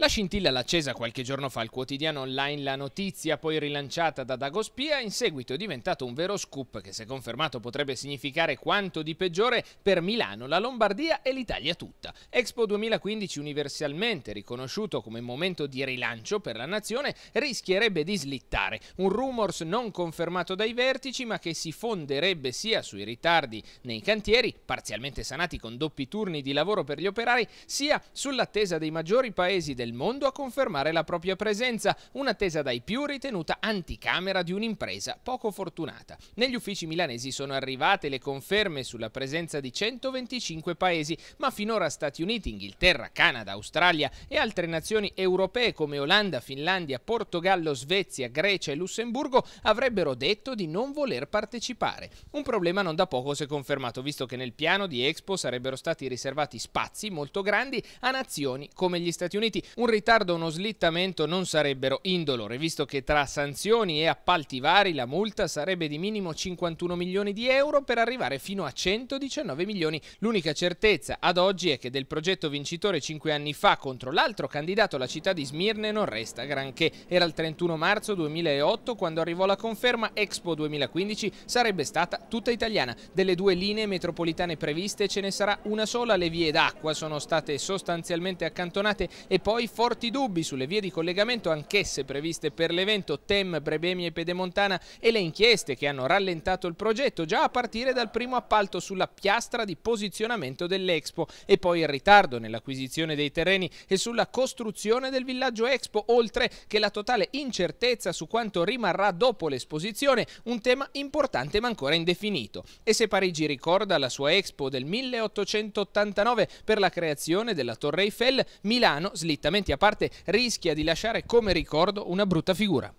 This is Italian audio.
La scintilla l'ha accesa qualche giorno fa al quotidiano online La Notizia, poi rilanciata da Dago Spia, in seguito è diventato un vero scoop che se confermato potrebbe significare quanto di peggiore per Milano, la Lombardia e l'Italia tutta. Expo 2015 universalmente riconosciuto come momento di rilancio per la nazione rischierebbe di slittare, un rumors non confermato dai vertici ma che si fonderebbe sia sui ritardi nei cantieri, parzialmente sanati con doppi turni di lavoro per gli operai, sia sull'attesa dei maggiori paesi del del mondo a confermare la propria presenza, un'attesa dai più ritenuta anticamera di un'impresa poco fortunata. Negli uffici milanesi sono arrivate le conferme sulla presenza di 125 paesi, ma finora Stati Uniti, Inghilterra, Canada, Australia e altre nazioni europee come Olanda, Finlandia, Portogallo, Svezia, Grecia e Lussemburgo avrebbero detto di non voler partecipare. Un problema non da poco se confermato, visto che nel piano di Expo sarebbero stati riservati spazi molto grandi a nazioni come gli Stati Uniti, un ritardo o uno slittamento non sarebbero indolore, visto che tra sanzioni e appalti vari la multa sarebbe di minimo 51 milioni di euro per arrivare fino a 119 milioni. L'unica certezza ad oggi è che del progetto vincitore 5 anni fa contro l'altro candidato la città di Smirne non resta granché. Era il 31 marzo 2008 quando arrivò la conferma Expo 2015 sarebbe stata tutta italiana. Delle due linee metropolitane previste ce ne sarà una sola, le vie d'acqua sono state sostanzialmente accantonate e poi forti dubbi sulle vie di collegamento anch'esse previste per l'evento TEM, Brebemi e Pedemontana e le inchieste che hanno rallentato il progetto già a partire dal primo appalto sulla piastra di posizionamento dell'Expo e poi il ritardo nell'acquisizione dei terreni e sulla costruzione del villaggio Expo, oltre che la totale incertezza su quanto rimarrà dopo l'esposizione, un tema importante ma ancora indefinito. E se Parigi ricorda la sua Expo del 1889 per la creazione della Torre Eiffel, Milano slitta appuntamenti a parte rischia di lasciare come ricordo una brutta figura.